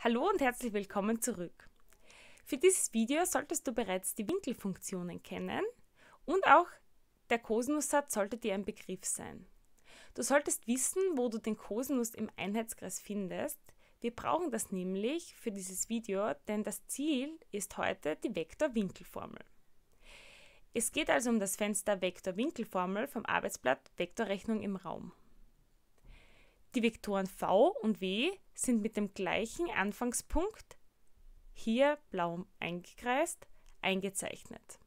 Hallo und herzlich willkommen zurück. Für dieses Video solltest du bereits die Winkelfunktionen kennen und auch der Kosinussatz sollte dir ein Begriff sein. Du solltest wissen, wo du den Kosinus im Einheitskreis findest. Wir brauchen das nämlich für dieses Video, denn das Ziel ist heute die Vektor-Winkelformel. Es geht also um das Fenster Vektor-Winkelformel vom Arbeitsblatt Vektorrechnung im Raum. Die Vektoren v und w sind mit dem gleichen Anfangspunkt, hier blau eingekreist, eingezeichnet.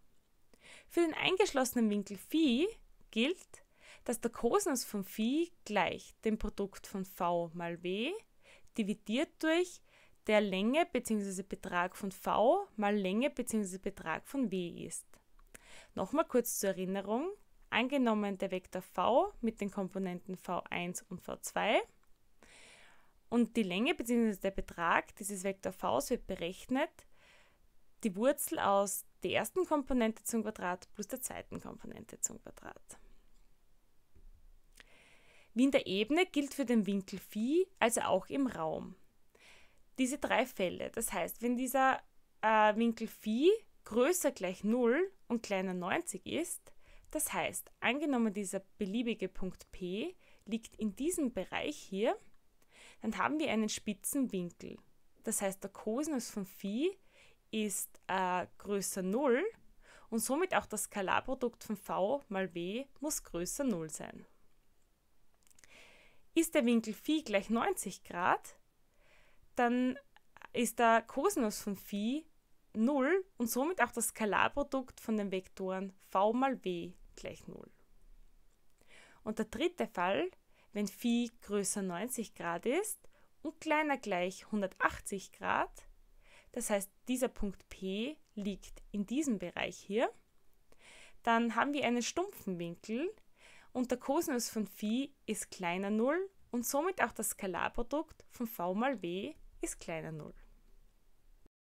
Für den eingeschlossenen Winkel phi gilt, dass der Kosinus von phi gleich dem Produkt von v mal w dividiert durch der Länge bzw. Betrag von v mal Länge bzw. Betrag von w ist. Nochmal kurz zur Erinnerung, angenommen der Vektor v mit den Komponenten v1 und v2 und die Länge bzw. der Betrag dieses Vektor v wird berechnet die Wurzel aus der ersten Komponente zum Quadrat plus der zweiten Komponente zum Quadrat. Wie in der Ebene gilt für den Winkel phi, also auch im Raum. Diese drei Fälle, das heißt, wenn dieser äh, Winkel phi größer gleich 0 und kleiner 90 ist, das heißt, angenommen dieser beliebige Punkt P liegt in diesem Bereich hier, dann haben wir einen spitzen Winkel. Das heißt, der Kosinus von Phi ist äh, größer 0 und somit auch das Skalarprodukt von V mal W muss größer 0 sein. Ist der Winkel Phi gleich 90 Grad, dann ist der Kosinus von Phi 0 und somit auch das Skalarprodukt von den Vektoren v mal w gleich 0. Und der dritte Fall, wenn phi größer 90 Grad ist und kleiner gleich 180 Grad, das heißt dieser Punkt P liegt in diesem Bereich hier, dann haben wir einen stumpfen Winkel und der Kosinus von phi ist kleiner 0 und somit auch das Skalarprodukt von v mal w ist kleiner 0.